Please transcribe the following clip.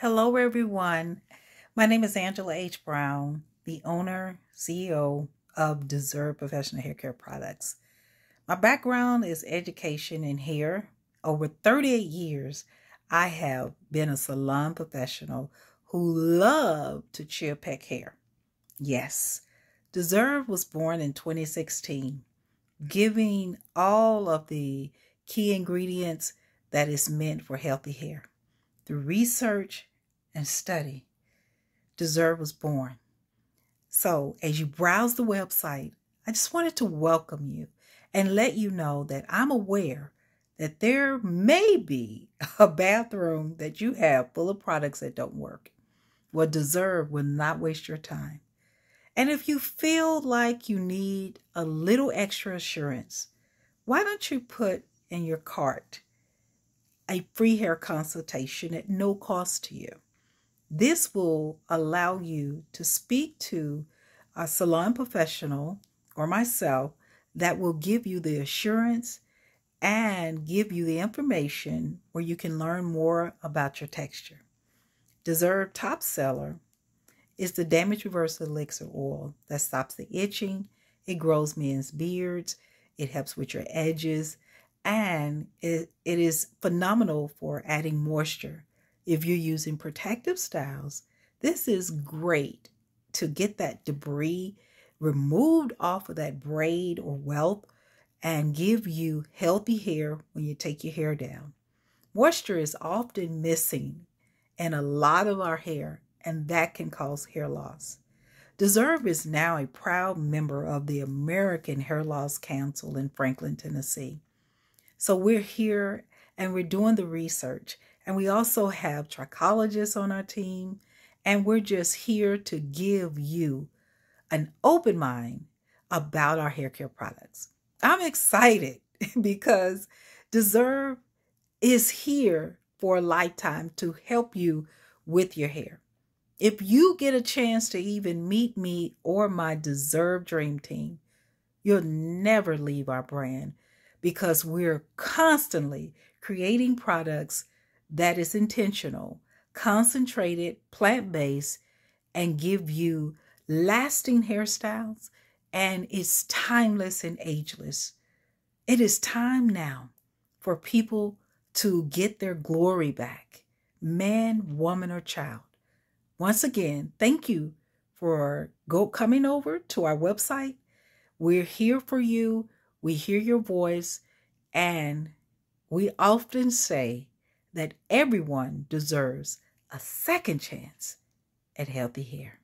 Hello, everyone. My name is Angela H. Brown, the owner, CEO of Deserve Professional Haircare Products. My background is education in hair. Over 38 years, I have been a salon professional who loved to chill peck hair. Yes, Deserve was born in 2016, giving all of the key ingredients that is meant for healthy hair. Through research and study, Deserve was born. So, as you browse the website, I just wanted to welcome you and let you know that I'm aware that there may be a bathroom that you have full of products that don't work. Well, Deserve will not waste your time. And if you feel like you need a little extra assurance, why don't you put in your cart a free hair consultation at no cost to you. This will allow you to speak to a salon professional or myself that will give you the assurance and give you the information where you can learn more about your texture. Deserved top seller is the damage reversal elixir oil that stops the itching, it grows men's beards, it helps with your edges, and it, it is phenomenal for adding moisture. If you're using protective styles, this is great to get that debris removed off of that braid or welt and give you healthy hair when you take your hair down. Moisture is often missing in a lot of our hair, and that can cause hair loss. Deserve is now a proud member of the American Hair Loss Council in Franklin, Tennessee. So we're here and we're doing the research. And we also have trichologists on our team. And we're just here to give you an open mind about our hair care products. I'm excited because Deserve is here for a lifetime to help you with your hair. If you get a chance to even meet me or my Deserve Dream Team, you'll never leave our brand because we're constantly creating products that is intentional, concentrated, plant based, and give you lasting hairstyles. And it's timeless and ageless. It is time now for people to get their glory back man, woman, or child. Once again, thank you for go coming over to our website. We're here for you we hear your voice, and we often say that everyone deserves a second chance at healthy hair.